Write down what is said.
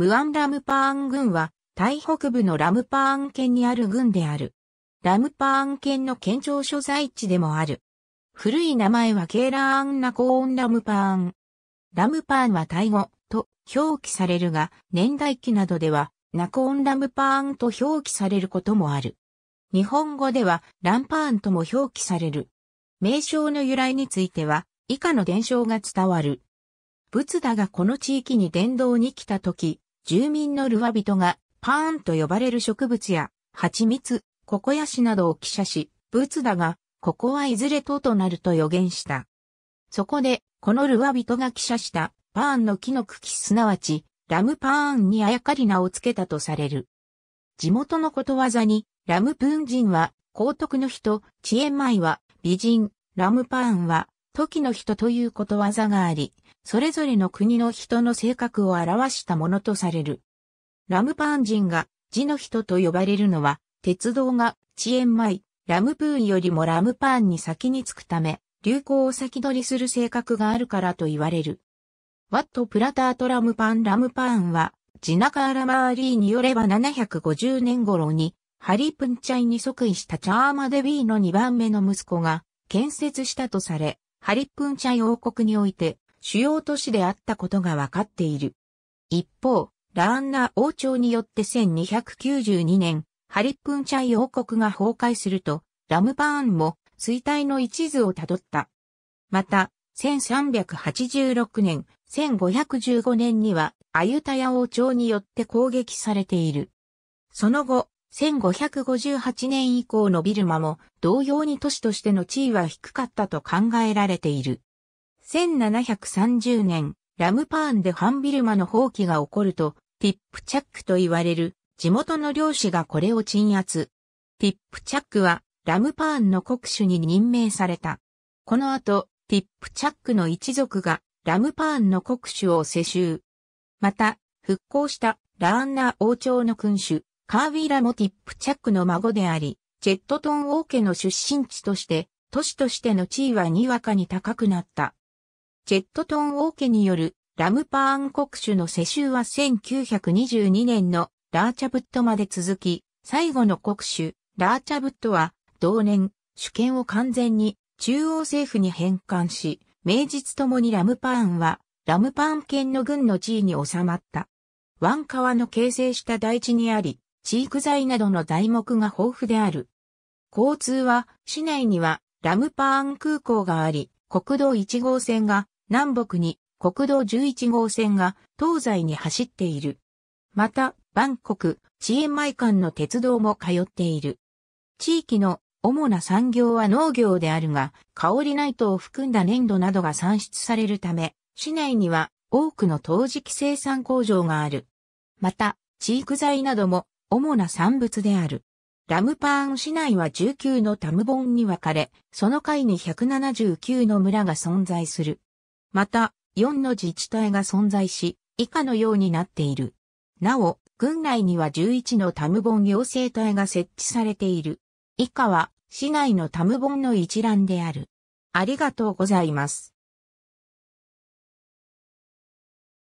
ムアンラムパーン郡は、タイ北部のラムパーン県にある郡である。ラムパーン県の県庁所在地でもある。古い名前はケーラーアンナコーンラムパーン。ラムパーンはタイ語と表記されるが、年代記などではナコーンラムパーンと表記されることもある。日本語ではランパーンとも表記される。名称の由来については、以下の伝承が伝わる。仏陀がこの地域に伝道に来た時、住民のルワ人がパーンと呼ばれる植物や蜂蜜、ココヤシなどを記写し、仏だが、ここはいずれととなると予言した。そこで、このルワ人が記写したパーンの木の茎すなわち、ラムパーンにあやかり名をつけたとされる。地元のことわざに、ラムプーン人は、高徳の人、知恵イは、美人、ラムパーンは、時の人ということわざがあり、それぞれの国の人の性格を表したものとされる。ラムパーン人が地の人と呼ばれるのは、鉄道が遅延前、ラムプーンよりもラムパーンに先に着くため、流行を先取りする性格があるからと言われる。ワット・プラタート・ラムパン・ラムパーンは、ジナカーラ・マーリーによれば750年頃に、ハリプンチャイに即位したチャーマデビーの2番目の息子が建設したとされ、ハリプンチャイ王国において主要都市であったことがわかっている。一方、ラーンナ王朝によって1292年、ハリップンチャイ王国が崩壊すると、ラムバーンも衰退の一途をたどった。また、1386年、1515年には、アユタヤ王朝によって攻撃されている。その後、1558年以降のビルマも同様に都市としての地位は低かったと考えられている。1730年、ラムパーンでハンビルマの放棄が起こると、ティップチャックと言われる地元の漁師がこれを鎮圧。ティップチャックはラムパーンの国主に任命された。この後、ティップチャックの一族がラムパーンの国主を世襲。また、復興したラーンナー王朝の君主、カーウィラもティップチャックの孫であり、ジェットトン王家の出身地として、都市としての地位はにわかに高くなった。ジェットトン王家によるラムパーン国主の世襲は1922年のラーチャブットまで続き、最後の国主、ラーチャブットは同年、主権を完全に中央政府に返還し、名実ともにラムパーンはラムパーン県の軍の地位に収まった。ワン川の形成した大地にあり、地育材などの材木が豊富である。交通は、市内にはラムパーン空港があり、国道1号線が南北に国道11号線が東西に走っている。また、バンコク、チエンマイ間の鉄道も通っている。地域の主な産業は農業であるが、香りナイトを含んだ粘土などが産出されるため、市内には多くの陶磁器生産工場がある。また、地域材なども主な産物である。ラムパーン市内は19のタムボンに分かれ、その階に179の村が存在する。また、4の自治体が存在し、以下のようになっている。なお、郡内には11のタムボン行政体が設置されている。以下は、市内のタムボンの一覧である。ありがとうございます。